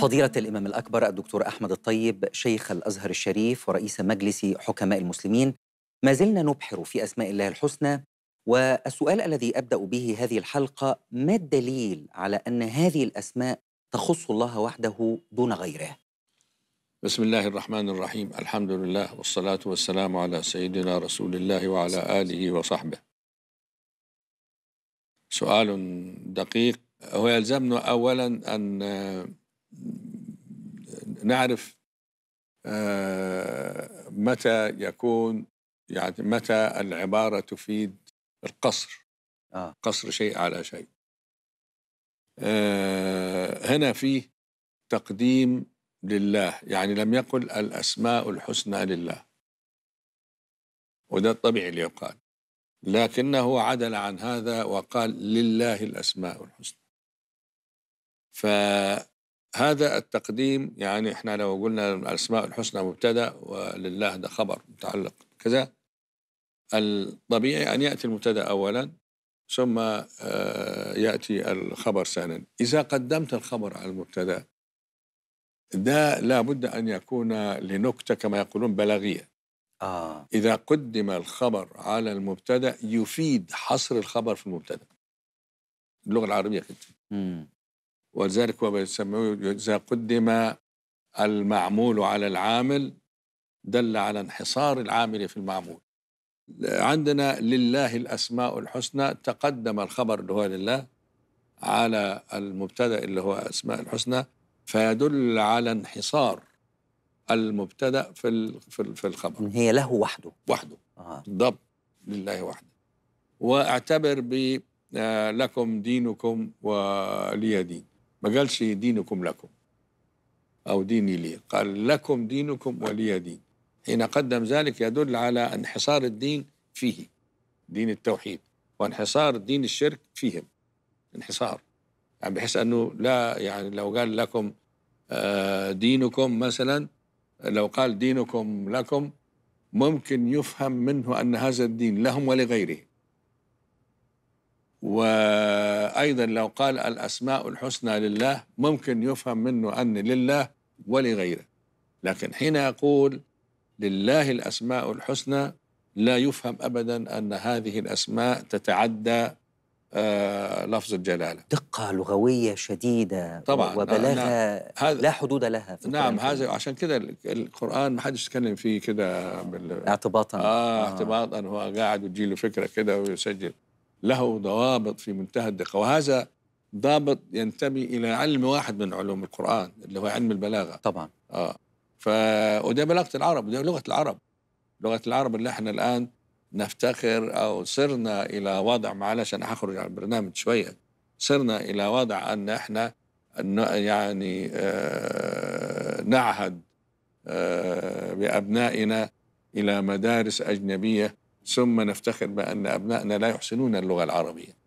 فضيلة الإمام الأكبر الدكتور أحمد الطيب شيخ الأزهر الشريف ورئيس مجلس حكماء المسلمين ما زلنا نبحر في أسماء الله الحسنى والسؤال الذي أبدأ به هذه الحلقة ما الدليل على أن هذه الأسماء تخص الله وحده دون غيره بسم الله الرحمن الرحيم الحمد لله والصلاة والسلام على سيدنا رسول الله وعلى آله وصحبه سؤال دقيق هو يلزمنا أولا أن نعرف آه، متى يكون يعني متى العبارة تفيد القصر آه. قصر شيء على شيء آه، هنا فيه تقديم لله يعني لم يقل الأسماء الحسنى لله وده الطبيعي اللي يقال لكنه عدل عن هذا وقال لله الأسماء الحسنى هذا التقديم يعني احنا لو قلنا الاسماء الحسنى مبتدا ولله ده خبر متعلق كذا الطبيعي ان ياتي المبتدا اولا ثم آه، ياتي الخبر ثانيا اذا قدمت الخبر على المبتدا ده لابد ان يكون لنكته كما يقولون بلاغيه آه. إذا قدم الخبر على المبتدأ يفيد حصر الخبر في المبتدأ اللغة العربية كده ولذلك هو إذا قدم المعمول على العامل دل على انحصار العامل في المعمول عندنا لله الأسماء الحسنى تقدم الخبر اللي هو لله على المبتدأ اللي هو أسماء الحسنى فيدل على انحصار المبتدأ في في الخبر هي له وحده وحده آه. بالضبط لله وحده واعتبر ب آه، لكم دينكم ولي دين ما قالش دينكم لكم أو ديني لي قال لكم دينكم ولي دين حين قدم ذلك يدل على انحصار الدين فيه دين التوحيد وانحصار دين الشرك فيهم انحصار يعني بحيث أنه لا يعني لو قال لكم آه، دينكم مثلا لو قال دينكم لكم ممكن يفهم منه أن هذا الدين لهم ولغيرهم وأيضا لو قال الأسماء الحسنى لله ممكن يفهم منه أن لله ولغيره لكن حين يقول لله الأسماء الحسنى لا يفهم أبدا أن هذه الأسماء تتعدى آه لفظ الجلالة دقة لغوية شديدة طبعا آه، وبلاغة نعم. لا حدود لها في نعم هذا عشان كده القرآن ما حدش يتكلم فيه كده بال... اعتباطا آه, آه اعتباطا هو قاعد وتجيله فكرة كده ويسجل له ضوابط في منتهى الدقه وهذا ضابط ينتمي الى علم واحد من علوم القران اللي هو علم البلاغه طبعا اه ف وده بلاغه العرب وده لغه العرب لغه العرب اللي احنا الان نفتخر او صرنا الى وضع معلش انا هخرج على البرنامج شويه صرنا الى وضع ان احنا يعني آه نعهد آه بابنائنا الى مدارس اجنبيه ثم نفتخر بأن أبنائنا لا يحسنون اللغة العربية